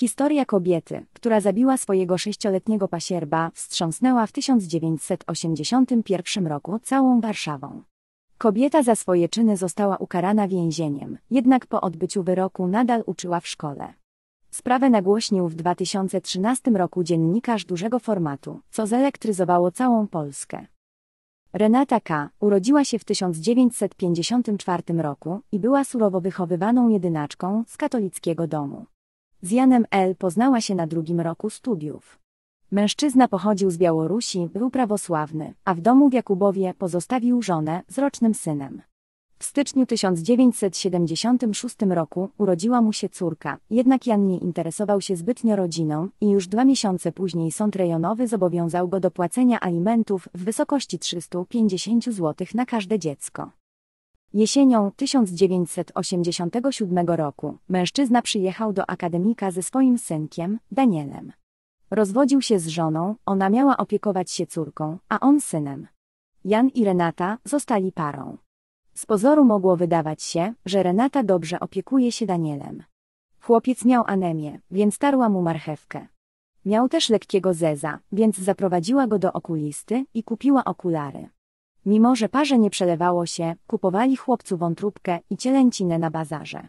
Historia kobiety, która zabiła swojego sześcioletniego pasierba, wstrząsnęła w 1981 roku całą Warszawą. Kobieta za swoje czyny została ukarana więzieniem, jednak po odbyciu wyroku nadal uczyła w szkole. Sprawę nagłośnił w 2013 roku dziennikarz dużego formatu, co zelektryzowało całą Polskę. Renata K. urodziła się w 1954 roku i była surowo wychowywaną jedynaczką z katolickiego domu. Z Janem L. poznała się na drugim roku studiów. Mężczyzna pochodził z Białorusi, był prawosławny, a w domu w Jakubowie pozostawił żonę z rocznym synem. W styczniu 1976 roku urodziła mu się córka, jednak Jan nie interesował się zbytnio rodziną i już dwa miesiące później sąd rejonowy zobowiązał go do płacenia alimentów w wysokości 350 zł na każde dziecko. Jesienią 1987 roku mężczyzna przyjechał do akademika ze swoim synkiem, Danielem. Rozwodził się z żoną, ona miała opiekować się córką, a on synem. Jan i Renata zostali parą. Z pozoru mogło wydawać się, że Renata dobrze opiekuje się Danielem. Chłopiec miał anemię, więc tarła mu marchewkę. Miał też lekkiego zeza, więc zaprowadziła go do okulisty i kupiła okulary. Mimo, że parze nie przelewało się, kupowali chłopcu wątróbkę i cielęcinę na bazarze.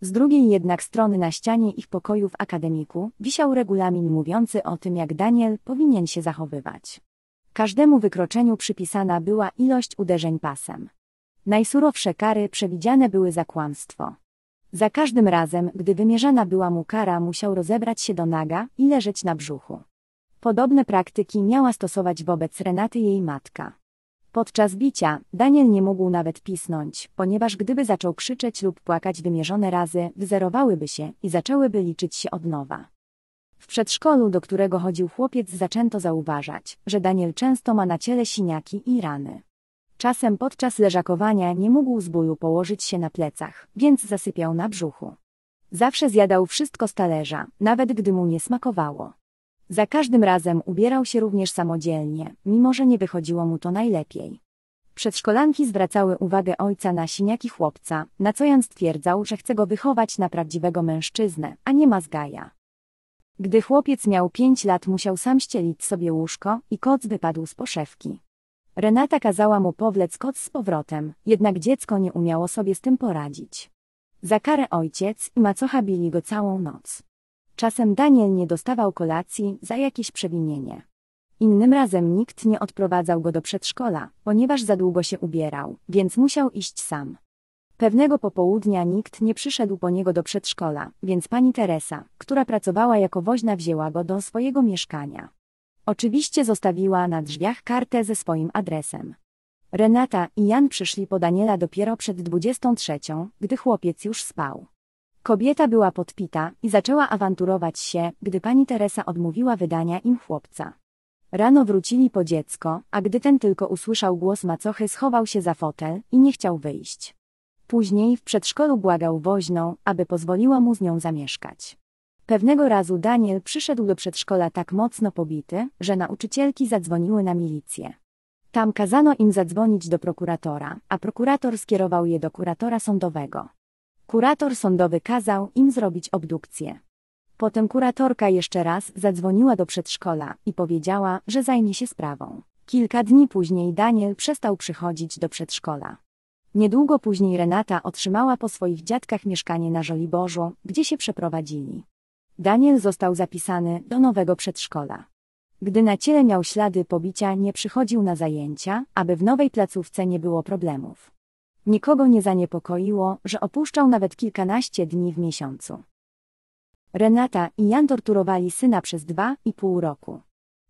Z drugiej jednak strony na ścianie ich pokoju w akademiku wisiał regulamin mówiący o tym, jak Daniel powinien się zachowywać. Każdemu wykroczeniu przypisana była ilość uderzeń pasem. Najsurowsze kary przewidziane były za kłamstwo. Za każdym razem, gdy wymierzana była mu kara, musiał rozebrać się do naga i leżeć na brzuchu. Podobne praktyki miała stosować wobec Renaty jej matka. Podczas bicia Daniel nie mógł nawet pisnąć, ponieważ gdyby zaczął krzyczeć lub płakać wymierzone razy, wyzerowałyby się i zaczęłyby liczyć się od nowa. W przedszkolu, do którego chodził chłopiec, zaczęto zauważać, że Daniel często ma na ciele siniaki i rany. Czasem podczas leżakowania nie mógł z bólu położyć się na plecach, więc zasypiał na brzuchu. Zawsze zjadał wszystko z talerza, nawet gdy mu nie smakowało. Za każdym razem ubierał się również samodzielnie, mimo że nie wychodziło mu to najlepiej. Przedszkolanki zwracały uwagę ojca na siniaki chłopca, na co Jan stwierdzał, że chce go wychować na prawdziwego mężczyznę, a nie mazgaja. Gdy chłopiec miał pięć lat musiał sam ścielić sobie łóżko i koc wypadł z poszewki. Renata kazała mu powlec koc z powrotem, jednak dziecko nie umiało sobie z tym poradzić. Za karę ojciec i macocha bili go całą noc. Czasem Daniel nie dostawał kolacji za jakieś przewinienie. Innym razem nikt nie odprowadzał go do przedszkola, ponieważ za długo się ubierał, więc musiał iść sam. Pewnego popołudnia nikt nie przyszedł po niego do przedszkola, więc pani Teresa, która pracowała jako woźna, wzięła go do swojego mieszkania. Oczywiście zostawiła na drzwiach kartę ze swoim adresem. Renata i Jan przyszli po Daniela dopiero przed 23, gdy chłopiec już spał. Kobieta była podpita i zaczęła awanturować się, gdy pani Teresa odmówiła wydania im chłopca. Rano wrócili po dziecko, a gdy ten tylko usłyszał głos macochy, schował się za fotel i nie chciał wyjść. Później w przedszkolu błagał woźną, aby pozwoliła mu z nią zamieszkać. Pewnego razu Daniel przyszedł do przedszkola tak mocno pobity, że nauczycielki zadzwoniły na milicję. Tam kazano im zadzwonić do prokuratora, a prokurator skierował je do kuratora sądowego. Kurator sądowy kazał im zrobić obdukcję. Potem kuratorka jeszcze raz zadzwoniła do przedszkola i powiedziała, że zajmie się sprawą. Kilka dni później Daniel przestał przychodzić do przedszkola. Niedługo później Renata otrzymała po swoich dziadkach mieszkanie na Żoliborzu, gdzie się przeprowadzili. Daniel został zapisany do nowego przedszkola. Gdy na ciele miał ślady pobicia, nie przychodził na zajęcia, aby w nowej placówce nie było problemów. Nikogo nie zaniepokoiło, że opuszczał nawet kilkanaście dni w miesiącu. Renata i Jan torturowali syna przez dwa i pół roku.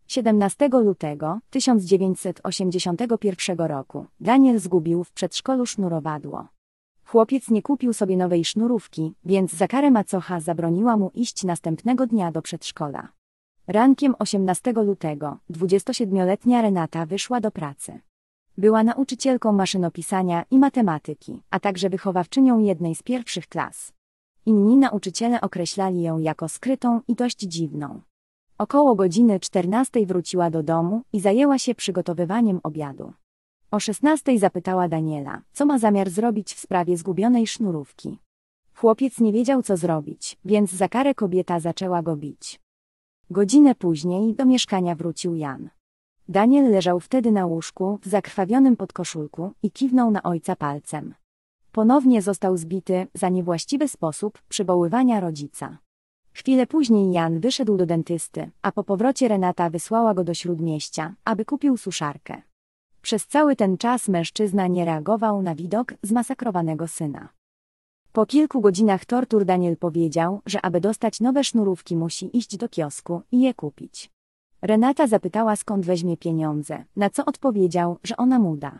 17 lutego 1981 roku Daniel zgubił w przedszkolu sznurowadło. Chłopiec nie kupił sobie nowej sznurówki, więc za karę macocha zabroniła mu iść następnego dnia do przedszkola. Rankiem 18 lutego 27-letnia Renata wyszła do pracy. Była nauczycielką maszynopisania i matematyki, a także wychowawczynią jednej z pierwszych klas. Inni nauczyciele określali ją jako skrytą i dość dziwną. Około godziny 14 wróciła do domu i zajęła się przygotowywaniem obiadu. O 16 zapytała Daniela, co ma zamiar zrobić w sprawie zgubionej sznurówki. Chłopiec nie wiedział, co zrobić, więc za karę kobieta zaczęła go bić. Godzinę później do mieszkania wrócił Jan. Daniel leżał wtedy na łóżku, w zakrwawionym podkoszulku i kiwnął na ojca palcem. Ponownie został zbity, za niewłaściwy sposób, przywoływania rodzica. Chwilę później Jan wyszedł do dentysty, a po powrocie Renata wysłała go do śródmieścia, aby kupił suszarkę. Przez cały ten czas mężczyzna nie reagował na widok zmasakrowanego syna. Po kilku godzinach tortur Daniel powiedział, że aby dostać nowe sznurówki musi iść do kiosku i je kupić. Renata zapytała skąd weźmie pieniądze, na co odpowiedział, że ona mu da.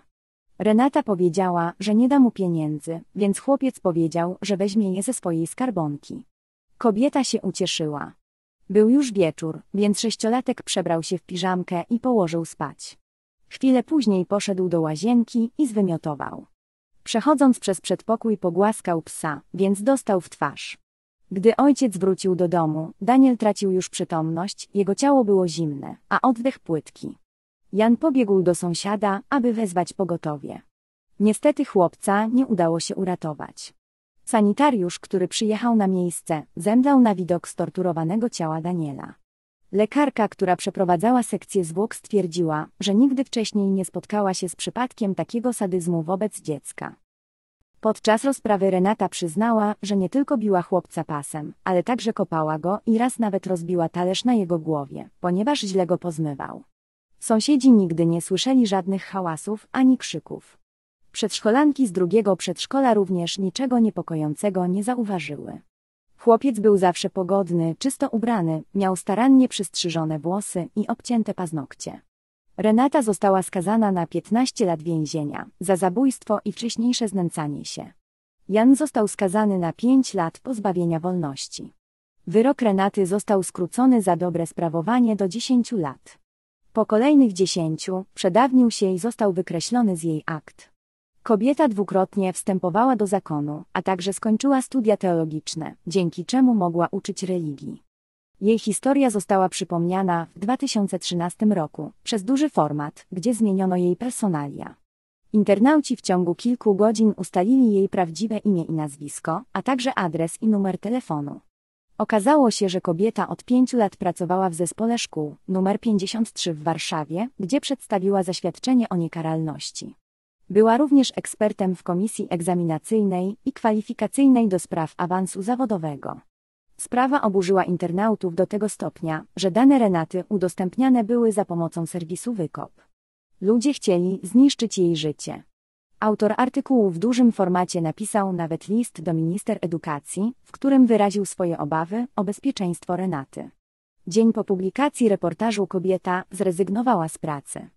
Renata powiedziała, że nie da mu pieniędzy, więc chłopiec powiedział, że weźmie je ze swojej skarbonki. Kobieta się ucieszyła. Był już wieczór, więc sześciolatek przebrał się w piżamkę i położył spać. Chwilę później poszedł do łazienki i zwymiotował. Przechodząc przez przedpokój pogłaskał psa, więc dostał w twarz. Gdy ojciec wrócił do domu, Daniel tracił już przytomność, jego ciało było zimne, a oddech płytki. Jan pobiegł do sąsiada, aby wezwać pogotowie. Niestety chłopca nie udało się uratować. Sanitariusz, który przyjechał na miejsce, zemdlał na widok storturowanego ciała Daniela. Lekarka, która przeprowadzała sekcję zwłok stwierdziła, że nigdy wcześniej nie spotkała się z przypadkiem takiego sadyzmu wobec dziecka. Podczas rozprawy Renata przyznała, że nie tylko biła chłopca pasem, ale także kopała go i raz nawet rozbiła talerz na jego głowie, ponieważ źle go pozmywał. Sąsiedzi nigdy nie słyszeli żadnych hałasów ani krzyków. Przedszkolanki z drugiego przedszkola również niczego niepokojącego nie zauważyły. Chłopiec był zawsze pogodny, czysto ubrany, miał starannie przystrzyżone włosy i obcięte paznokcie. Renata została skazana na 15 lat więzienia za zabójstwo i wcześniejsze znęcanie się. Jan został skazany na 5 lat pozbawienia wolności. Wyrok Renaty został skrócony za dobre sprawowanie do 10 lat. Po kolejnych 10 przedawnił się i został wykreślony z jej akt. Kobieta dwukrotnie wstępowała do zakonu, a także skończyła studia teologiczne, dzięki czemu mogła uczyć religii. Jej historia została przypomniana w 2013 roku przez duży format, gdzie zmieniono jej personalia. Internauci w ciągu kilku godzin ustalili jej prawdziwe imię i nazwisko, a także adres i numer telefonu. Okazało się, że kobieta od pięciu lat pracowała w zespole szkół numer 53 w Warszawie, gdzie przedstawiła zaświadczenie o niekaralności. Była również ekspertem w komisji egzaminacyjnej i kwalifikacyjnej do spraw awansu zawodowego. Sprawa oburzyła internautów do tego stopnia, że dane Renaty udostępniane były za pomocą serwisu Wykop. Ludzie chcieli zniszczyć jej życie. Autor artykułu w dużym formacie napisał nawet list do minister edukacji, w którym wyraził swoje obawy o bezpieczeństwo Renaty. Dzień po publikacji reportażu kobieta zrezygnowała z pracy.